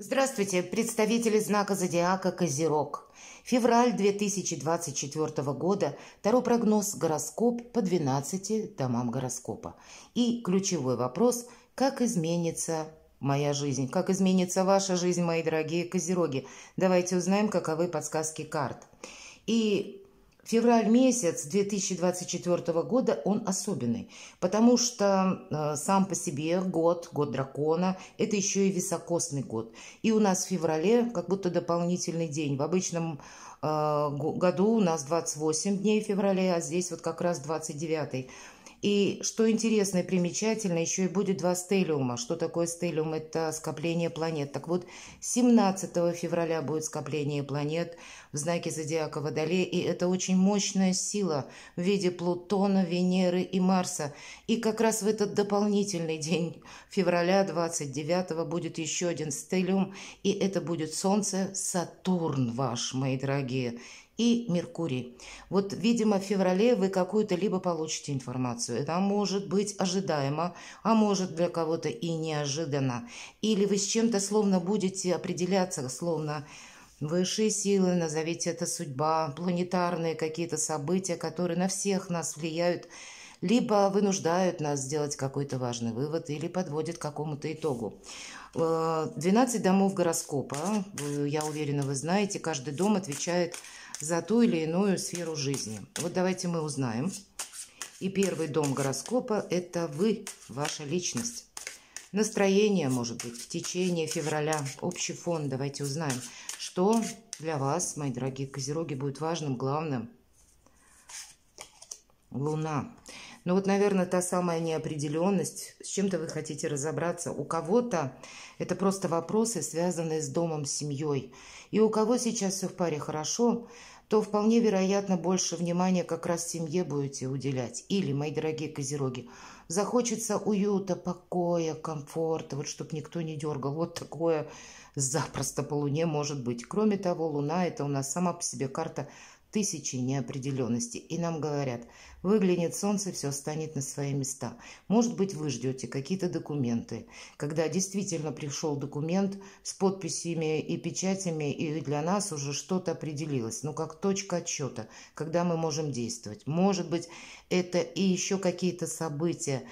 Здравствуйте, представители знака зодиака Козерог. Февраль 2024 года, второй прогноз гороскоп по 12 домам гороскопа. И ключевой вопрос, как изменится моя жизнь, как изменится ваша жизнь, мои дорогие козероги. Давайте узнаем, каковы подсказки карт. И Февраль месяц 2024 года, он особенный, потому что э, сам по себе год, год дракона, это еще и високосный год. И у нас в феврале как будто дополнительный день. В обычном э, году у нас 28 дней в феврале, а здесь вот как раз 29. И что интересно и примечательно, еще и будет два стелиума. Что такое стелиум? Это скопление планет. Так вот, 17 февраля будет скопление планет в знаке зодиака Водолея, и это очень мощная сила в виде Плутона, Венеры и Марса. И как раз в этот дополнительный день февраля 29 будет еще один стелиум, и это будет Солнце, Сатурн ваш, мои дорогие и Меркурий. Вот, видимо, в феврале вы какую-то либо получите информацию. Это может быть ожидаемо, а может для кого-то и неожиданно. Или вы с чем-то словно будете определяться, словно высшие силы, назовите это судьба, планетарные какие-то события, которые на всех нас влияют, либо вынуждают нас сделать какой-то важный вывод или подводят к какому-то итогу. 12 э, домов гороскопа, я уверена, вы знаете, каждый дом отвечает за ту или иную сферу жизни. Вот давайте мы узнаем. И первый дом гороскопа – это вы, ваша личность. Настроение, может быть, в течение февраля, общий фон. Давайте узнаем, что для вас, мои дорогие козероги, будет важным, главным. Луна. Луна. Ну вот, наверное, та самая неопределенность, с чем-то вы хотите разобраться. У кого-то это просто вопросы, связанные с домом, с семьей. И у кого сейчас все в паре хорошо, то вполне вероятно больше внимания как раз семье будете уделять. Или, мои дорогие козероги, захочется уюта, покоя, комфорта, вот чтобы никто не дергал. Вот такое запросто по Луне может быть. Кроме того, Луна – это у нас сама по себе карта тысячи неопределенностей. И нам говорят – Выглянет солнце, все станет на свои места. Может быть, вы ждете какие-то документы. Когда действительно пришел документ с подписями и печатями, и для нас уже что-то определилось, ну как точка отчета, когда мы можем действовать. Может быть, это и еще какие-то события.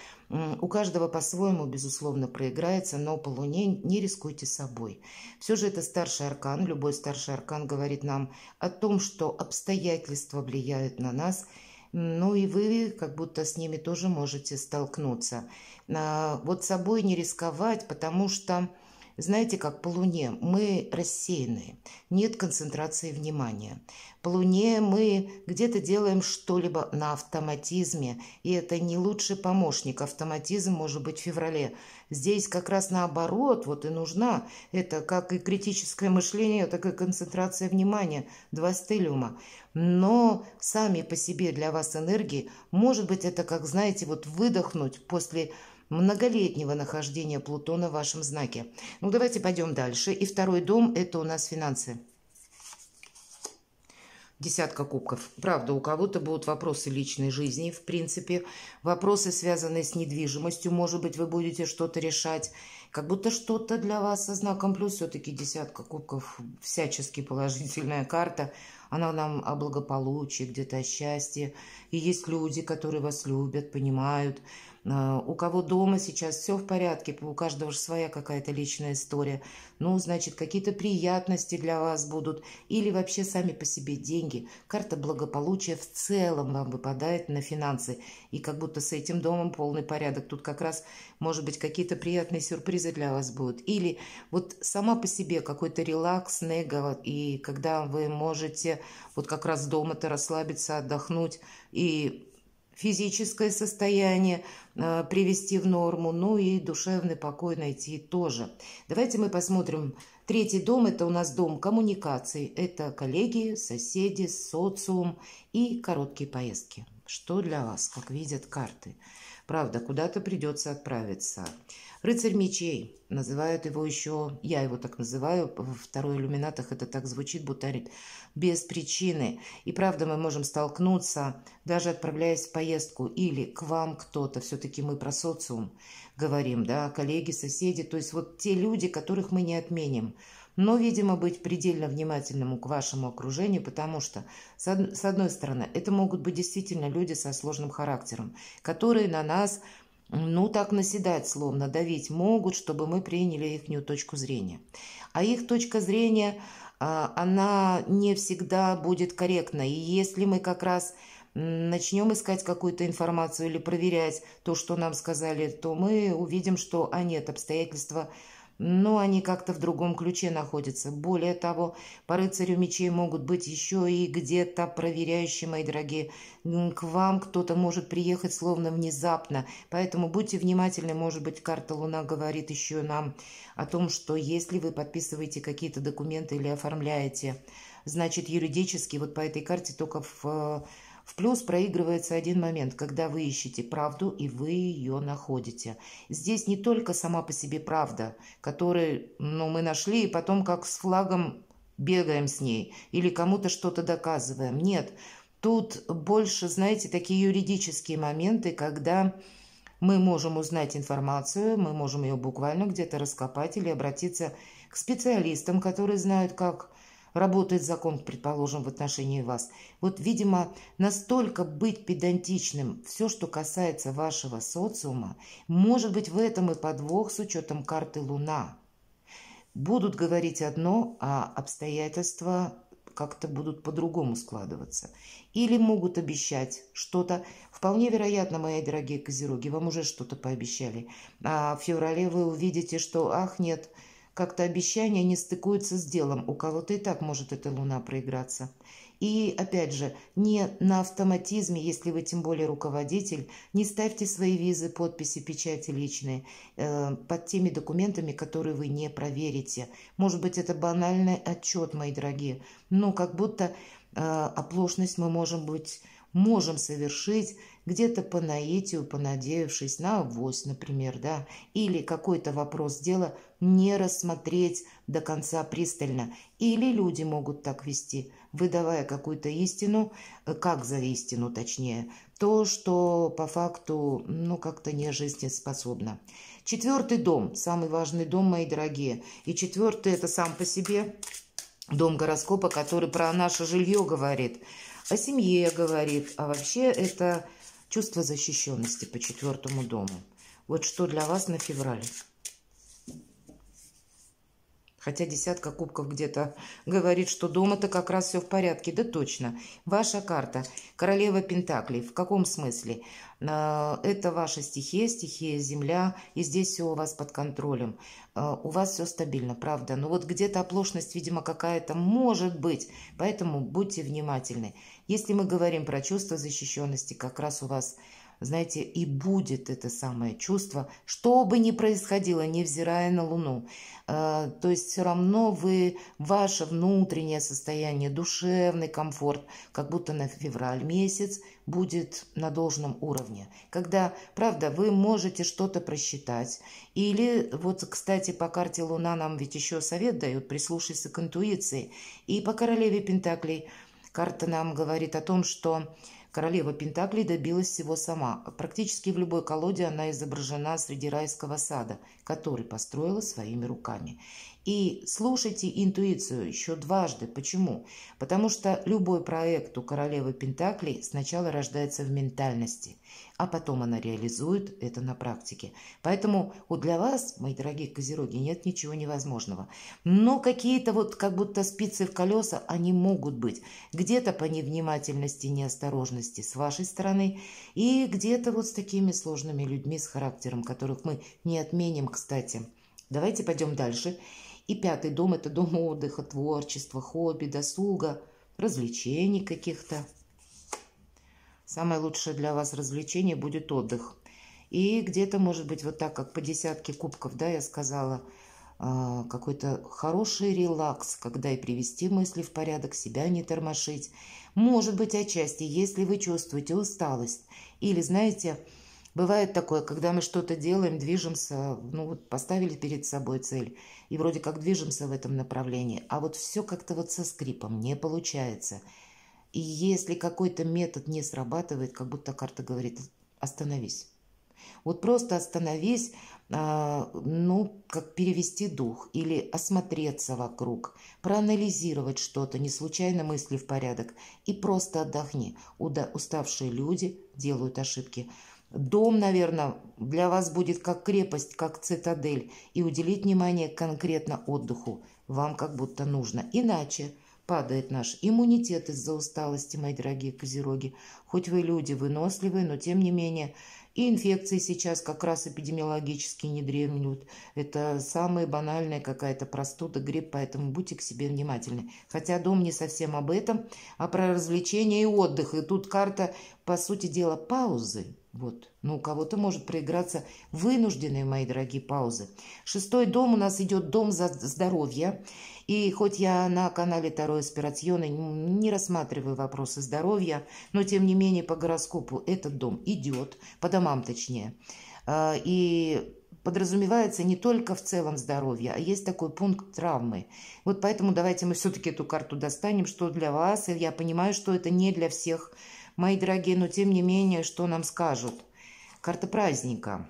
У каждого по-своему, безусловно, проиграется, но по Луне не рискуйте собой. Все же это старший аркан, любой старший аркан говорит нам о том, что обстоятельства влияют на нас – ну и вы как будто с ними тоже можете столкнуться. А, вот собой не рисковать, потому что, знаете, как по Луне, мы рассеяны, нет концентрации внимания. По Луне мы где-то делаем что-либо на автоматизме, и это не лучший помощник. Автоматизм может быть в феврале – Здесь как раз наоборот, вот и нужна. Это как и критическое мышление, так и концентрация внимания, два стелиума. Но сами по себе для вас энергии, может быть, это как, знаете, вот выдохнуть после многолетнего нахождения Плутона в вашем знаке. Ну, давайте пойдем дальше. И второй дом – это у нас финансы десятка кубков. Правда, у кого-то будут вопросы личной жизни, в принципе, вопросы, связанные с недвижимостью, может быть, вы будете что-то решать. Как будто что-то для вас со знаком плюс, все-таки десятка кубков, всячески положительная карта. Она нам о благополучии, где-то о счастье. И есть люди, которые вас любят, понимают, а, у кого дома сейчас все в порядке, у каждого же своя какая-то личная история. Ну, значит, какие-то приятности для вас будут. Или вообще сами по себе деньги. Карта благополучия в целом вам выпадает на финансы. И как будто с этим домом полный порядок. Тут как раз, может быть, какие-то приятные сюрпризы для вас будут. Или вот сама по себе какой-то релакс, нега. И когда вы можете вот как раз дома-то расслабиться, отдохнуть и физическое состояние э, привести в норму, ну и душевный покой найти тоже. Давайте мы посмотрим. Третий дом – это у нас дом коммуникаций. Это коллеги, соседи, социум и короткие поездки. Что для вас, как видят карты? Правда, куда-то придется отправиться. Рыцарь мечей. Называют его еще, я его так называю, во второй иллюминатах это так звучит, будто без причины. И правда, мы можем столкнуться, даже отправляясь в поездку, или к вам кто-то, все-таки мы про социум говорим, да, коллеги, соседи, то есть вот те люди, которых мы не отменим но, видимо, быть предельно внимательным к вашему окружению, потому что, с одной стороны, это могут быть действительно люди со сложным характером, которые на нас, ну, так наседать, словно давить могут, чтобы мы приняли ихнюю точку зрения. А их точка зрения, а, она не всегда будет корректна. И если мы как раз начнем искать какую-то информацию или проверять то, что нам сказали, то мы увидим, что, а нет, обстоятельства – но они как-то в другом ключе находятся. Более того, по рыцарю мечей могут быть еще и где-то проверяющие, мои дорогие. К вам кто-то может приехать словно внезапно, поэтому будьте внимательны, может быть, карта Луна говорит еще нам о том, что если вы подписываете какие-то документы или оформляете, значит, юридически вот по этой карте только в э, в плюс проигрывается один момент, когда вы ищете правду и вы ее находите. Здесь не только сама по себе правда, которую ну, мы нашли и потом как с флагом бегаем с ней или кому-то что-то доказываем. Нет, тут больше, знаете, такие юридические моменты, когда мы можем узнать информацию, мы можем ее буквально где-то раскопать или обратиться к специалистам, которые знают, как работает закон, предположим, в отношении вас. Вот, видимо, настолько быть педантичным, все, что касается вашего социума, может быть, в этом и подвох с учетом карты Луна. Будут говорить одно, а обстоятельства как-то будут по-другому складываться. Или могут обещать что-то. Вполне вероятно, мои дорогие козероги, вам уже что-то пообещали. А в феврале вы увидите, что «ах, нет, как-то обещания не стыкуются с делом. У кого-то и так может эта луна проиграться. И, опять же, не на автоматизме, если вы тем более руководитель, не ставьте свои визы, подписи, печати личные э, под теми документами, которые вы не проверите. Может быть, это банальный отчет, мои дорогие, но как будто э, оплошность мы можем быть можем совершить где-то по наитию, понадеявшись на авось, например, да, или какой-то вопрос дела не рассмотреть до конца пристально. Или люди могут так вести, выдавая какую-то истину, э, как за истину точнее, то, что по факту, ну, как-то не жизнеспособно. Четвертый дом, самый важный дом, мои дорогие. И четвертый – это сам по себе дом гороскопа, который про наше жилье говорит, о семье говорит, а вообще это Чувство защищенности по четвертому дому. Вот что для вас на февраль. Хотя десятка кубков где-то говорит, что дома-то как раз все в порядке. Да точно. Ваша карта. Королева Пентаклей. В каком смысле? А, это ваша стихия, стихия Земля. И здесь все у вас под контролем. А, у вас все стабильно, правда. Но вот где-то оплошность, видимо, какая-то может быть. Поэтому будьте внимательны. Если мы говорим про чувство защищенности, как раз у вас знаете, и будет это самое чувство, что бы ни происходило, невзирая на Луну. Э, то есть все равно вы, ваше внутреннее состояние, душевный комфорт, как будто на февраль месяц будет на должном уровне. Когда, правда, вы можете что-то просчитать. Или вот, кстати, по карте Луна нам ведь еще совет дают, прислушайся к интуиции. И по королеве Пентаклей карта нам говорит о том, что Королева Пентаклей добилась всего сама. Практически в любой колоде она изображена среди райского сада, который построила своими руками. И слушайте интуицию еще дважды. Почему? Потому что любой проект у королевы Пентаклей сначала рождается в ментальности, а потом она реализует это на практике. Поэтому вот для вас, мои дорогие козероги, нет ничего невозможного. Но какие-то вот как будто спицы в колеса, они могут быть. Где-то по невнимательности, неосторожности с вашей стороны, и где-то вот с такими сложными людьми с характером, которых мы не отменим, кстати. Давайте пойдем дальше. Дальше. И пятый дом – это дом отдыха, творчества, хобби, досуга, развлечений каких-то. Самое лучшее для вас развлечение будет отдых. И где-то, может быть, вот так, как по десятке кубков, да, я сказала, а, какой-то хороший релакс, когда и привести мысли в порядок, себя не тормошить. Может быть, отчасти, если вы чувствуете усталость или, знаете, Бывает такое, когда мы что-то делаем, движемся, ну вот поставили перед собой цель, и вроде как движемся в этом направлении, а вот все как-то вот со скрипом не получается. И если какой-то метод не срабатывает, как будто карта говорит «остановись». Вот просто остановись, а, ну, как перевести дух или осмотреться вокруг, проанализировать что-то, не случайно мысли в порядок, и просто отдохни. Уставшие люди делают ошибки – Дом, наверное, для вас будет как крепость, как цитадель, и уделить внимание конкретно отдыху вам как будто нужно. Иначе падает наш иммунитет из-за усталости, мои дорогие козероги. Хоть вы люди выносливые, но тем не менее и инфекции сейчас как раз эпидемиологически не дремлют. Это самая банальная какая-то простуда, грипп, поэтому будьте к себе внимательны. Хотя дом не совсем об этом, а про развлечения и отдых. И тут карта, по сути дела, паузы. Вот. Но ну, у кого-то может проиграться вынужденные, мои дорогие, паузы. Шестой дом у нас идет дом за здоровье. И хоть я на канале Таро Аспирациона не рассматриваю вопросы здоровья, но тем не менее по гороскопу этот дом идет, по домам точнее. А, и подразумевается не только в целом здоровье, а есть такой пункт травмы. Вот поэтому давайте мы все-таки эту карту достанем, что для вас. И Я понимаю, что это не для всех, мои дорогие, но тем не менее, что нам скажут. Карта праздника.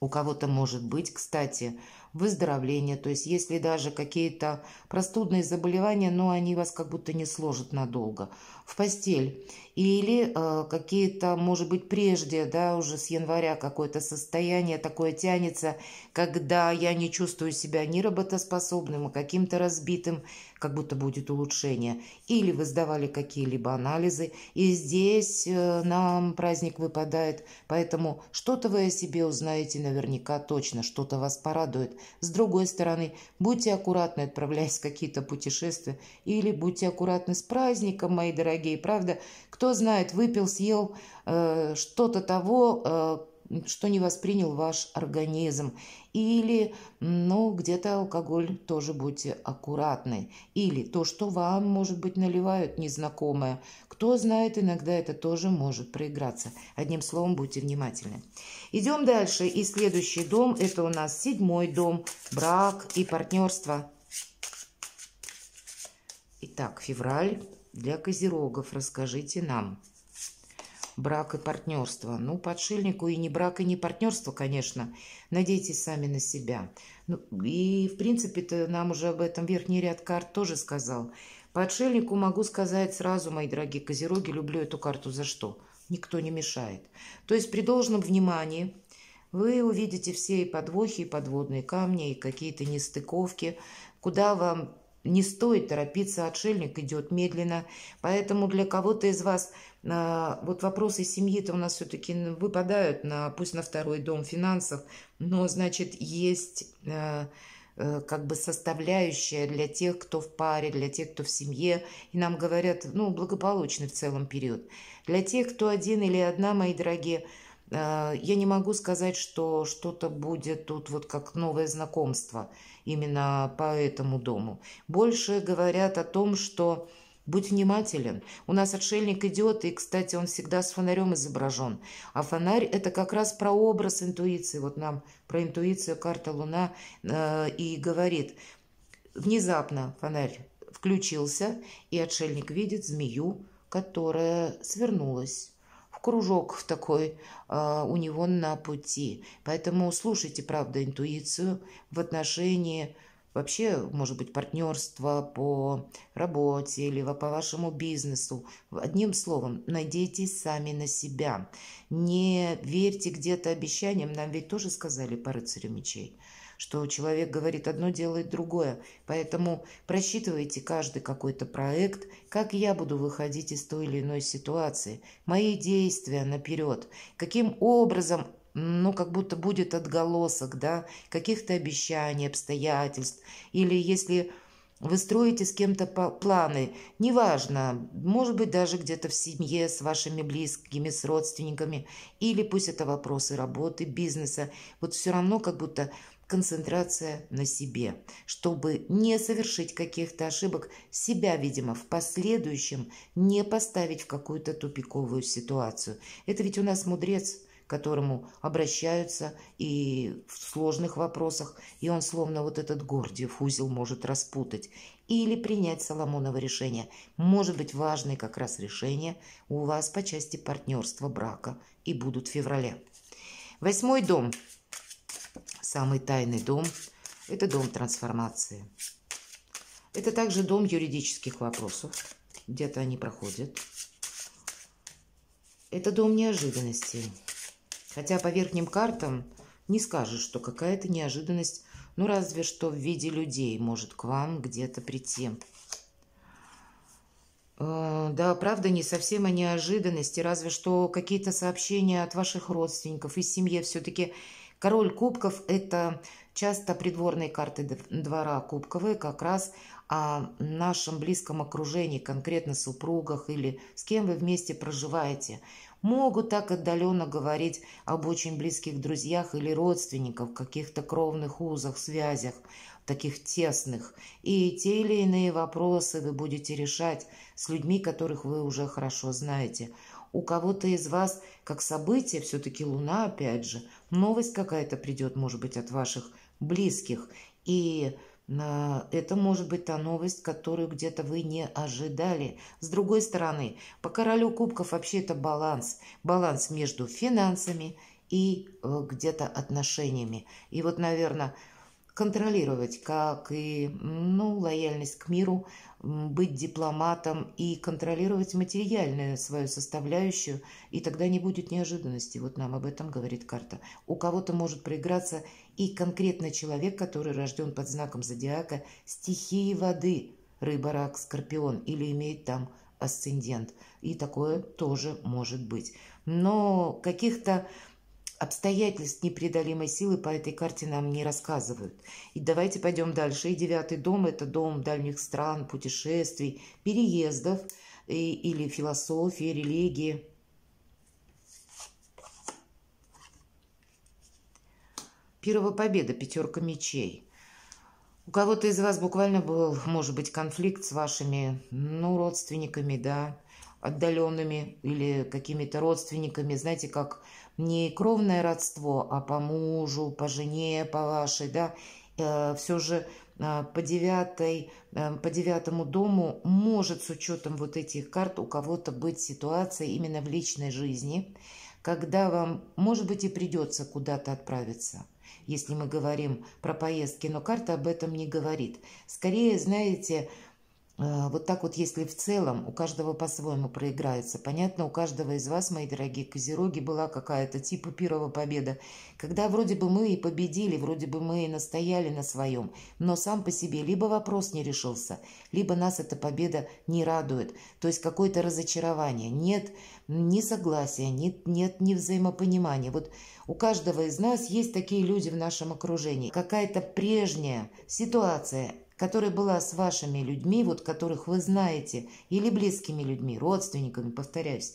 У кого-то может быть, кстати, выздоровление. То есть если даже какие-то простудные заболевания, но они вас как будто не сложат надолго. В постель или э, какие-то, может быть, прежде, да, уже с января какое-то состояние такое тянется, когда я не чувствую себя ни работоспособным, а каким-то разбитым, как будто будет улучшение. Или вы сдавали какие-либо анализы, и здесь э, нам праздник выпадает, поэтому что-то вы о себе узнаете наверняка точно, что-то вас порадует. С другой стороны, будьте аккуратны, отправляясь в какие-то путешествия, или будьте аккуратны с праздником, мои дорогие, правда, кто кто знает, выпил, съел э, что-то того, э, что не воспринял ваш организм. Или, ну, где-то алкоголь тоже будьте аккуратны. Или то, что вам, может быть, наливают незнакомое. Кто знает, иногда это тоже может проиграться. Одним словом, будьте внимательны. Идем дальше. И следующий дом, это у нас седьмой дом, брак и партнерство. Итак, февраль. Для козерогов расскажите нам. Брак и партнерство. Ну, подшильнику и не брак, и не партнерство, конечно. Надейтесь сами на себя. Ну, и, в принципе-то, нам уже об этом верхний ряд карт тоже сказал. Подшильнику могу сказать сразу, мои дорогие козероги, люблю эту карту за что? Никто не мешает. То есть при должном внимании вы увидите все и подвохи, и подводные камни, и какие-то нестыковки, куда вам не стоит торопиться, отшельник идет медленно. Поэтому для кого-то из вас а, вот вопросы семьи-то у нас все-таки выпадают, на, пусть на второй дом финансов, но, значит, есть а, э, как бы составляющая для тех, кто в паре, для тех, кто в семье. И нам говорят, ну, благополучный в целом период. Для тех, кто один или одна, мои дорогие – Э, я не могу сказать, что что-то будет тут вот как новое знакомство именно по этому дому. Больше говорят о том, что будь внимателен. У нас отшельник идет, и, кстати, он всегда с фонарем изображен. А фонарь – это как раз про образ интуиции. Вот нам про интуицию карта Луна э, и говорит. Внезапно фонарь включился, и отшельник видит змею, которая свернулась кружок такой э, у него на пути. Поэтому слушайте, правда, интуицию в отношении вообще, может быть, партнерства по работе или по вашему бизнесу. Одним словом, надейтесь сами на себя. Не верьте где-то обещаниям. Нам ведь тоже сказали по рыцарю мечей – что человек говорит одно, делает другое. Поэтому просчитывайте каждый какой-то проект, как я буду выходить из той или иной ситуации, мои действия наперед, каким образом ну, как будто будет отголосок, да, каких-то обещаний, обстоятельств. Или если вы строите с кем-то планы, неважно, может быть, даже где-то в семье с вашими близкими, с родственниками, или пусть это вопросы работы, бизнеса, вот все равно как будто концентрация на себе, чтобы не совершить каких-то ошибок, себя, видимо, в последующем не поставить в какую-то тупиковую ситуацию. Это ведь у нас мудрец, к которому обращаются и в сложных вопросах, и он словно вот этот Гордиев узел может распутать или принять Соломоново решение. Может быть, важное как раз решение у вас по части партнерства, брака и будут в феврале. Восьмой дом – самый тайный дом. Это дом трансформации. Это также дом юридических вопросов. Где-то они проходят. Это дом неожиданностей. Хотя по верхним картам не скажешь, что какая-то неожиданность, ну разве что в виде людей может к вам где-то прийти. Э, да, правда, не совсем о неожиданности, разве что какие-то сообщения от ваших родственников из семьи все-таки Король кубков – это часто придворные карты двора кубковые, как раз о нашем близком окружении, конкретно супругах или с кем вы вместе проживаете. Могут так отдаленно говорить об очень близких друзьях или родственниках, каких-то кровных узах, связях – таких тесных, и те или иные вопросы вы будете решать с людьми, которых вы уже хорошо знаете. У кого-то из вас, как событие, все-таки Луна, опять же, новость какая-то придет, может быть, от ваших близких, и а, это может быть та новость, которую где-то вы не ожидали. С другой стороны, по королю кубков вообще это баланс. Баланс между финансами и э, где-то отношениями. И вот, наверное, контролировать, как и ну, лояльность к миру, быть дипломатом и контролировать материальную свою составляющую, и тогда не будет неожиданности. Вот нам об этом говорит карта. У кого-то может проиграться и конкретно человек, который рожден под знаком зодиака стихии воды, рыба, рак, скорпион, или имеет там асцендент. И такое тоже может быть. Но каких-то Обстоятельств непреодолимой силы по этой карте нам не рассказывают. И давайте пойдем дальше. И девятый дом – это дом дальних стран, путешествий, переездов и, или философии, религии. Первая победа, пятерка мечей. У кого-то из вас буквально был, может быть, конфликт с вашими, ну, родственниками, да, отдаленными или какими-то родственниками, знаете, как не кровное родство, а по мужу, по жене, по вашей, да, э, все же э, по, девятой, э, по девятому дому может с учетом вот этих карт у кого-то быть ситуация именно в личной жизни, когда вам, может быть, и придется куда-то отправиться, если мы говорим про поездки, но карта об этом не говорит. Скорее, знаете, а, вот так вот, если в целом у каждого по-своему проиграется. Понятно, у каждого из вас, мои дорогие козероги, была какая-то типа пирова победа, когда вроде бы мы и победили, вроде бы мы и настояли на своем, но сам по себе либо вопрос не решился, либо нас эта победа не радует, то есть какое-то разочарование, нет ни согласия, нет, нет ни взаимопонимания. Вот у каждого из нас есть такие люди в нашем окружении. Какая-то прежняя ситуация, которая была с вашими людьми, вот которых вы знаете, или близкими людьми, родственниками, повторяюсь,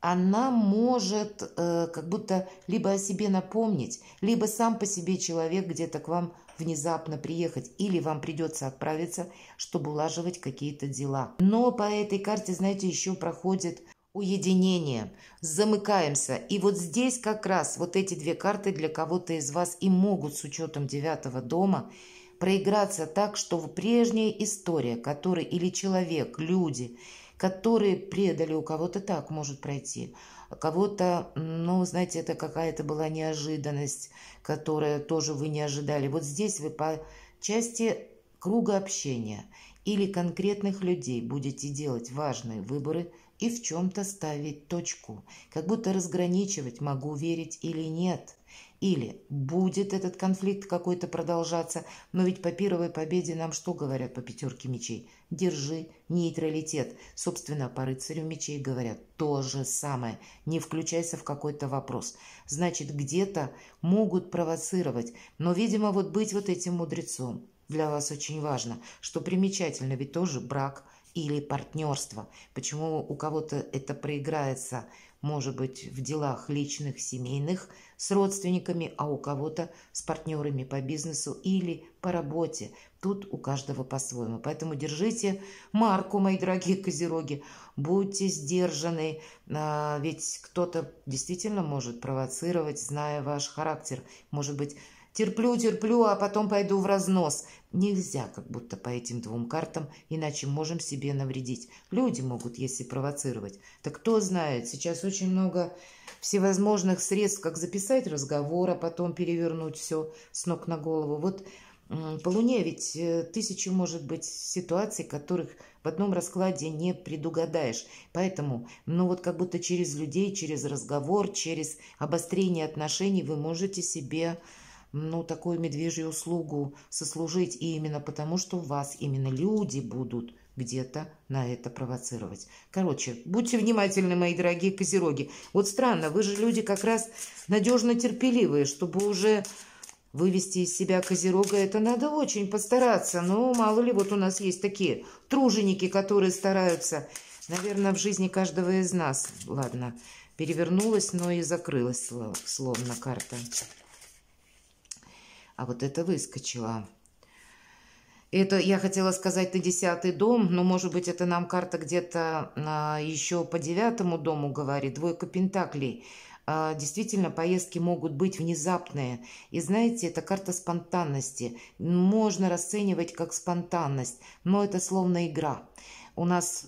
она может э, как будто либо о себе напомнить, либо сам по себе человек где-то к вам внезапно приехать, или вам придется отправиться, чтобы улаживать какие-то дела. Но по этой карте, знаете, еще проходит уединение, замыкаемся. И вот здесь как раз вот эти две карты для кого-то из вас и могут с учетом девятого дома – проиграться так, что в прежняя история, которая или человек, люди, которые предали у кого-то так может пройти, а кого-то, ну, знаете, это какая-то была неожиданность, которая тоже вы не ожидали. Вот здесь вы по части круга общения или конкретных людей будете делать важные выборы и в чем-то ставить точку, как будто разграничивать, могу верить или нет – или будет этот конфликт какой-то продолжаться, но ведь по первой победе нам что говорят по пятерке мечей? Держи нейтралитет. Собственно, по рыцарю мечей говорят то же самое. Не включайся в какой-то вопрос. Значит, где-то могут провоцировать, но, видимо, вот быть вот этим мудрецом. Для вас очень важно, что примечательно, ведь тоже брак – или партнерство. Почему у кого-то это проиграется – может быть, в делах личных, семейных, с родственниками, а у кого-то с партнерами по бизнесу или по работе. Тут у каждого по-своему. Поэтому держите марку, мои дорогие козероги. Будьте сдержаны, а, ведь кто-то действительно может провоцировать, зная ваш характер. Может быть, Терплю, терплю, а потом пойду в разнос. Нельзя как будто по этим двум картам, иначе можем себе навредить. Люди могут, если провоцировать. Так кто знает, сейчас очень много всевозможных средств, как записать разговор, а потом перевернуть все с ног на голову. Вот по Луне ведь э, тысячи, может быть, ситуаций, которых в одном раскладе не предугадаешь. Поэтому, ну вот как будто через людей, через разговор, через обострение отношений вы можете себе ну, такую медвежью услугу сослужить, и именно потому, что вас именно люди будут где-то на это провоцировать. Короче, будьте внимательны, мои дорогие козероги. Вот странно, вы же люди как раз надежно терпеливые, чтобы уже вывести из себя козерога, это надо очень постараться. Но ну, мало ли, вот у нас есть такие труженики, которые стараются. Наверное, в жизни каждого из нас. Ладно, перевернулась, но и закрылась словно карта а вот это выскочило. Это я хотела сказать на десятый дом, но, может быть, это нам карта где-то а, еще по девятому дому говорит. Двойка пентаклей. А, действительно, поездки могут быть внезапные. И знаете, это карта спонтанности. Можно расценивать как спонтанность, но это словно игра. У нас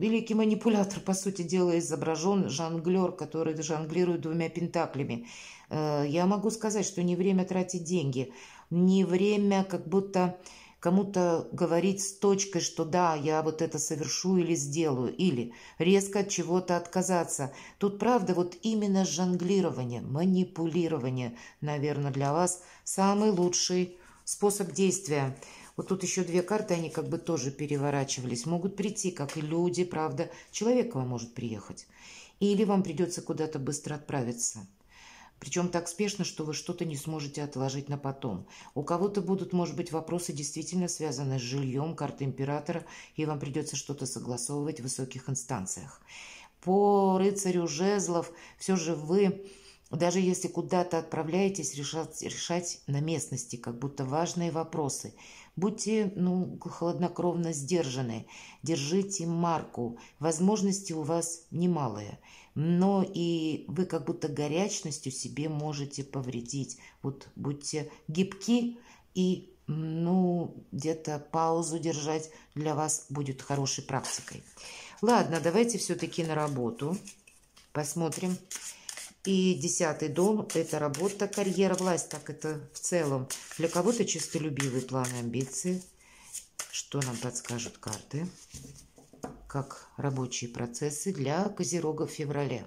великий манипулятор, по сути дела, изображен жонглер, который жонглирует двумя пентаклями. Э, я могу сказать, что не время тратить деньги, не время как будто кому-то говорить с точкой, что да, я вот это совершу или сделаю, или резко от чего-то отказаться. Тут правда вот именно жонглирование, манипулирование, наверное, для вас самый лучший способ действия. Вот тут еще две карты, они как бы тоже переворачивались. Могут прийти, как и люди, правда. Человек к вам может приехать. Или вам придется куда-то быстро отправиться. Причем так спешно, что вы что-то не сможете отложить на потом. У кого-то будут, может быть, вопросы, действительно связанные с жильем, картой императора, и вам придется что-то согласовывать в высоких инстанциях. По рыцарю жезлов все же вы, даже если куда-то отправляетесь, решать, решать на местности, как будто важные вопросы – Будьте ну, холоднокровно сдержаны, держите марку. Возможности у вас немалые, но и вы как будто горячностью себе можете повредить. Вот будьте гибки и ну, где-то паузу держать для вас будет хорошей практикой. Ладно, давайте все-таки на работу. Посмотрим. Посмотрим и десятый дом – это работа, карьера, власть, так это в целом. Для кого-то чистолюбивые планы, амбиции. Что нам подскажут карты? Как рабочие процессы для козерога в феврале.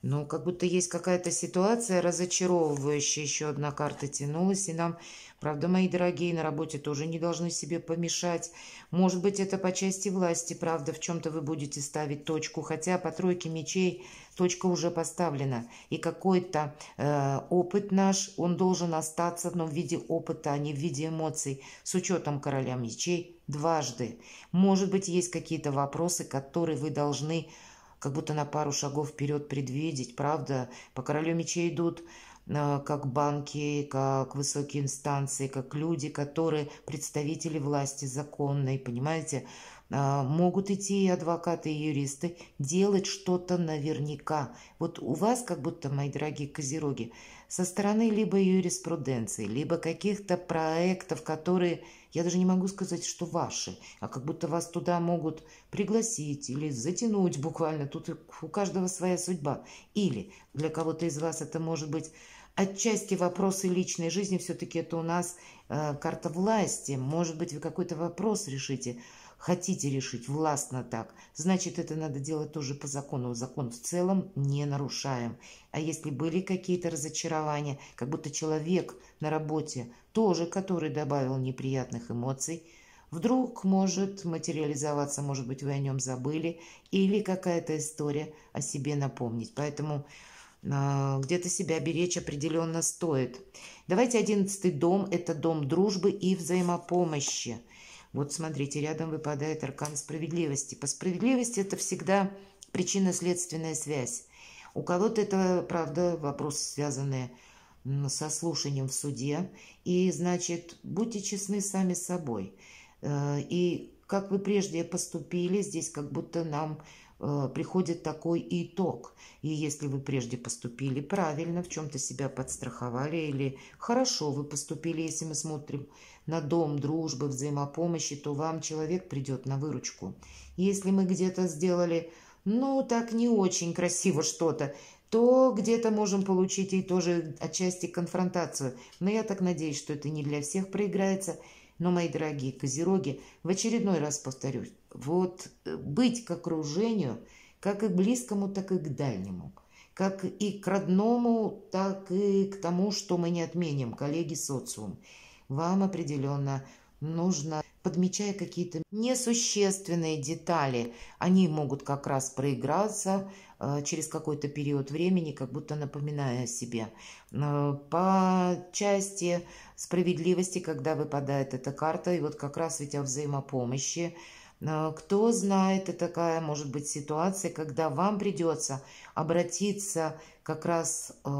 Ну, как будто есть какая-то ситуация разочаровывающая. Еще одна карта тянулась, и нам Правда, мои дорогие на работе тоже не должны себе помешать. Может быть, это по части власти, правда, в чем-то вы будете ставить точку, хотя по тройке мечей точка уже поставлена. И какой-то э, опыт наш, он должен остаться, но в виде опыта, а не в виде эмоций, с учетом короля мечей дважды. Может быть, есть какие-то вопросы, которые вы должны как будто на пару шагов вперед предвидеть. Правда, по королю мечей идут Э, как банки, как высокие инстанции, как люди, которые представители власти законной, понимаете, э, могут идти и адвокаты, и юристы, делать что-то наверняка. Вот у вас, как будто, мои дорогие козероги, со стороны либо юриспруденции, либо каких-то проектов, которые, я даже не могу сказать, что ваши, а как будто вас туда могут пригласить или затянуть буквально. Тут у каждого своя судьба. Или для кого-то из вас это может быть Отчасти вопросы личной жизни все-таки это у нас э, карта власти. Может быть, вы какой-то вопрос решите, хотите решить властно так. Значит, это надо делать тоже по закону. Закон в целом не нарушаем. А если были какие-то разочарования, как будто человек на работе тоже, который добавил неприятных эмоций, Вдруг может материализоваться, может быть, вы о нем забыли, или какая-то история о себе напомнить. Поэтому а, где-то себя беречь определенно стоит. Давайте одиннадцатый дом – это дом дружбы и взаимопомощи. Вот смотрите, рядом выпадает аркан справедливости. По справедливости это всегда причинно-следственная связь. У кого-то это, правда, вопрос, связанный со слушанием в суде. И, значит, будьте честны сами с собой. Э, и как вы прежде поступили, здесь как будто нам Э, приходит такой итог. И если вы прежде поступили правильно, в чем-то себя подстраховали или хорошо вы поступили, если мы смотрим на дом, дружбы, взаимопомощи, то вам человек придет на выручку. Если мы где-то сделали, ну, так не очень красиво что-то, то где-то можем получить и тоже отчасти конфронтацию. Но я так надеюсь, что это не для всех проиграется. Но, мои дорогие козероги, в очередной раз повторюсь, вот э, быть к окружению, как и к близкому, так и к дальнему, как и к родному, так и к тому, что мы не отменим, коллеги социум. Вам определенно нужно, подмечая какие-то несущественные детали, они могут как раз проиграться э, через какой-то период времени, как будто напоминая о себе. Э, по части справедливости, когда выпадает эта карта, и вот как раз ведь о взаимопомощи, Э, кто знает, это такая может быть ситуация, когда вам придется обратиться как раз э,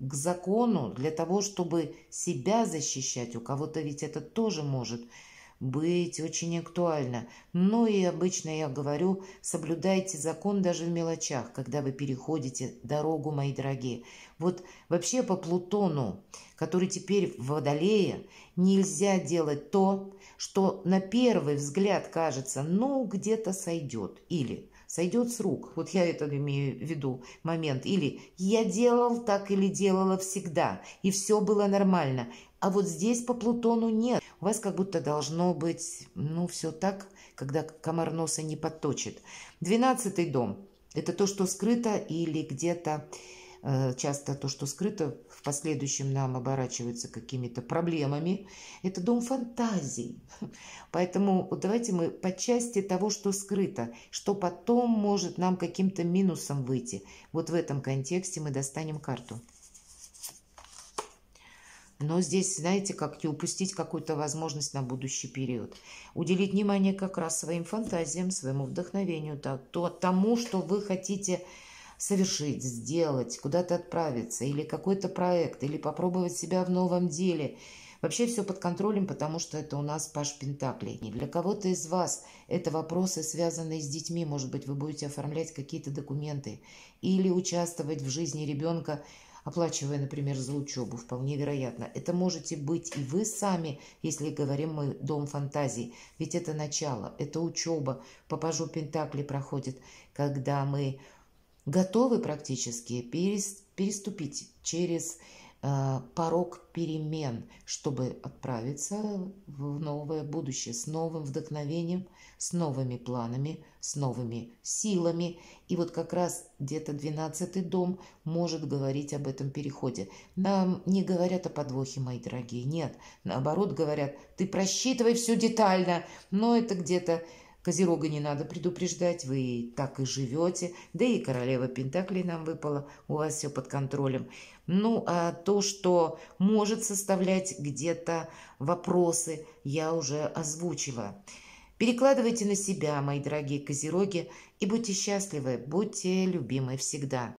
к закону для того, чтобы себя защищать. У кого-то ведь это тоже может быть очень актуально. Ну и обычно я говорю, соблюдайте закон даже в мелочах, когда вы переходите дорогу, мои дорогие. Вот вообще по Плутону, который теперь в Водолее, нельзя делать то, что на первый взгляд кажется, ну, где-то сойдет. Или сойдет с рук. Вот я это имею в виду момент. Или я делал так или делала всегда, и все было нормально а вот здесь по Плутону нет. У вас как будто должно быть, ну, все так, когда комар носа не подточит. Двенадцатый дом – это то, что скрыто или где-то э, часто то, что скрыто, в последующем нам оборачивается какими-то проблемами. Это дом фантазий. Поэтому давайте мы по части того, что скрыто, что потом может нам каким-то минусом выйти. Вот в этом контексте мы достанем карту. Но здесь, знаете, как не упустить какую-то возможность на будущий период. Уделить внимание как раз своим фантазиям, своему вдохновению, то то, тому, что вы хотите совершить, сделать, куда-то отправиться, или какой-то проект, или попробовать себя в новом деле. Вообще все под контролем, потому что это у нас Паш Пентаклей. для кого-то из вас это вопросы, связанные с детьми. Может быть, вы будете оформлять какие-то документы или участвовать в жизни ребенка оплачивая, например, за учебу, вполне вероятно. Это можете быть и вы сами, если говорим мы «дом фантазий». Ведь это начало, это учеба, по пажу Пентакли проходит, когда мы готовы практически переступить через э, порог перемен, чтобы отправиться в новое будущее с новым вдохновением – с новыми планами, с новыми силами. И вот как раз где-то 12 дом может говорить об этом переходе. Нам не говорят о подвохе, мои дорогие, нет. Наоборот, говорят, ты просчитывай все детально, но это где-то Козерога не надо предупреждать, вы так и живете, да и королева Пентаклей нам выпала, у вас все под контролем. Ну, а то, что может составлять где-то вопросы, я уже озвучила. Перекладывайте на себя, мои дорогие козероги, и будьте счастливы, будьте любимы всегда.